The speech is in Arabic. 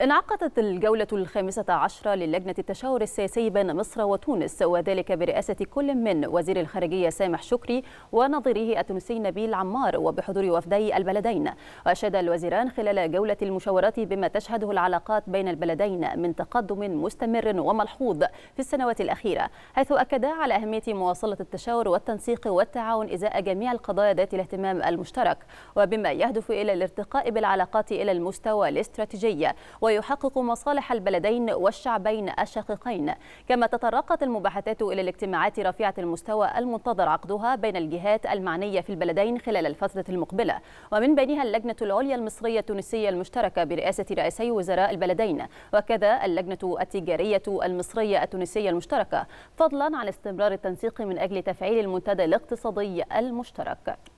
انعقدت الجولة الخامسة عشرة للجنة التشاور السياسي بين مصر وتونس وذلك برئاسة كل من وزير الخارجية سامح شكري ونظيره التونسي نبيل عمار وبحضور وفدي البلدين وأشاد الوزيران خلال جولة المشاورات بما تشهده العلاقات بين البلدين من تقدم مستمر وملحوظ في السنوات الأخيرة حيث أكدا على أهمية مواصلة التشاور والتنسيق والتعاون إزاء جميع القضايا ذات الاهتمام المشترك وبما يهدف إلى الارتقاء بالعلاقات إلى المستوى الاستراتيجي ويحقق مصالح البلدين والشعبين الشقيقين كما تطرقت المباحثات إلى الاجتماعات رفيعة المستوى المنتظر عقدها بين الجهات المعنية في البلدين خلال الفترة المقبلة ومن بينها اللجنة العليا المصرية التونسية المشتركة برئاسة رئيسي وزراء البلدين وكذا اللجنة التجارية المصرية التونسية المشتركة فضلا عن استمرار التنسيق من أجل تفعيل المنتدى الاقتصادي المشترك